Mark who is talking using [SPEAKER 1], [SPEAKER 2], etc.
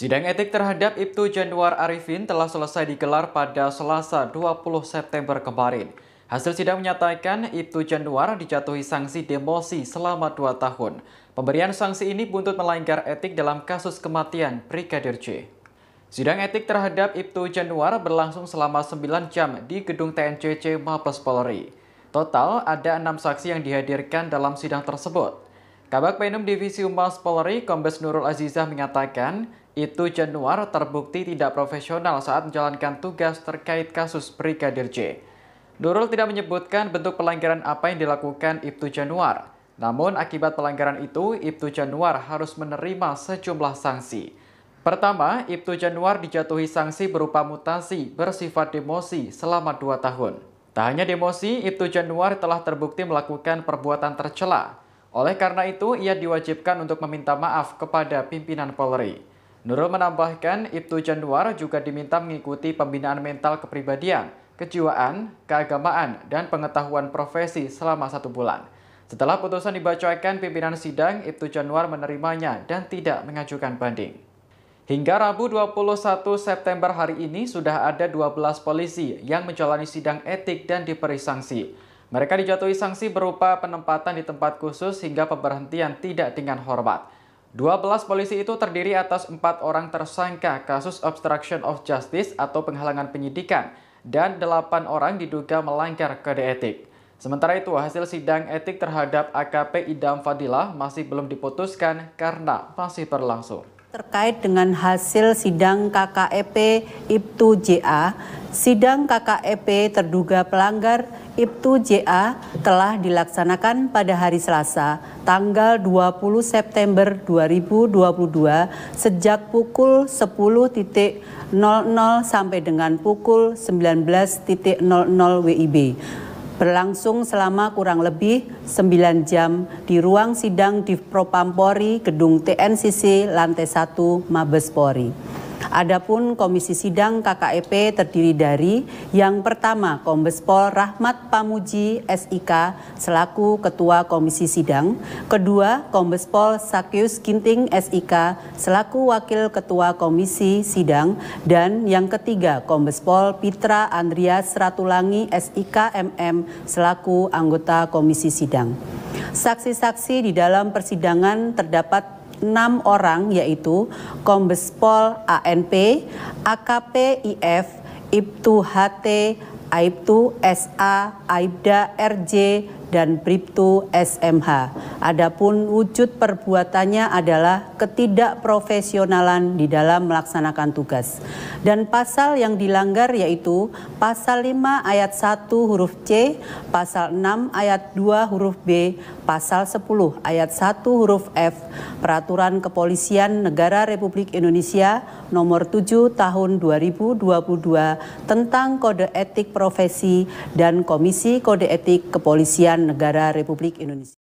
[SPEAKER 1] Sidang etik terhadap Ibtu Januar Arifin telah selesai digelar pada Selasa 20 September kemarin. Hasil sidang menyatakan Ibtu Januar dijatuhi sanksi demosi selama dua tahun. Pemberian sanksi ini buntut melanggar etik dalam kasus kematian Brigadir J. Sidang etik terhadap Ibtu Januar berlangsung selama 9 jam di gedung TNCC Mabes Polri. Total ada enam saksi yang dihadirkan dalam sidang tersebut. Kabak Penum Divisi Humas Polri, Kombes Nurul Azizah mengatakan, itu Januar terbukti tidak profesional saat menjalankan tugas terkait kasus Brigadir J. Nurul tidak menyebutkan bentuk pelanggaran apa yang dilakukan Ibtu Januar. Namun, akibat pelanggaran itu, Ibtu Januar harus menerima sejumlah sanksi. Pertama, Ibtu Januar dijatuhi sanksi berupa mutasi bersifat demosi selama dua tahun. Tak hanya demosi, Ibtu Januar telah terbukti melakukan perbuatan tercela, oleh karena itu, ia diwajibkan untuk meminta maaf kepada pimpinan Polri. Nurul menambahkan, Ibtu Januar juga diminta mengikuti pembinaan mental kepribadian, kejiwaan, keagamaan, dan pengetahuan profesi selama satu bulan. Setelah putusan dibacakan, pimpinan sidang Ibtu Januar menerimanya dan tidak mengajukan banding. Hingga Rabu 21 September hari ini sudah ada 12 polisi yang menjalani sidang etik dan diperi sanksi. Mereka dijatuhi sanksi berupa penempatan di tempat khusus hingga pemberhentian tidak dengan hormat. 12 polisi itu terdiri atas empat orang tersangka kasus obstruction of justice atau penghalangan penyidikan dan delapan orang diduga melanggar kode etik. Sementara itu, hasil sidang etik terhadap AKP Idam Fadilah masih belum diputuskan karena masih berlangsung.
[SPEAKER 2] Terkait dengan hasil sidang KKEP Ibtu JA, sidang KKEP terduga pelanggar Ibtu JA telah dilaksanakan pada hari Selasa, tanggal 20 September 2022 sejak pukul 10.00 sampai dengan pukul 19.00 WIB berlangsung selama kurang lebih 9 jam di ruang sidang di Propampori, Gedung TNCC, lantai 1, Mabespori. Polri. Adapun komisi sidang KKEP terdiri dari yang pertama Kombespol Rahmat Pamuji SIK selaku Ketua Komisi Sidang, kedua Kombespol Pol Sakyus Ginting SIK selaku Wakil Ketua Komisi Sidang dan yang ketiga Kombespol Pol Pitra Andreas Ratulangi SIK MM selaku anggota Komisi Sidang. Saksi-saksi di dalam persidangan terdapat enam orang yaitu kombespol ANP, AKP IF, Ibtu HT, Aibtu SA, Aibda RJ, dan Bripto SMH. Adapun wujud perbuatannya adalah ketidakprofesionalan di dalam melaksanakan tugas. Dan pasal yang dilanggar yaitu pasal 5 ayat 1 huruf C, pasal 6 ayat 2 huruf B, pasal 10 ayat 1 huruf F, Peraturan Kepolisian Negara Republik Indonesia nomor 7 tahun 2022 tentang kode etik profesi dan Komisi Kode Etik Kepolisian negara Republik Indonesia.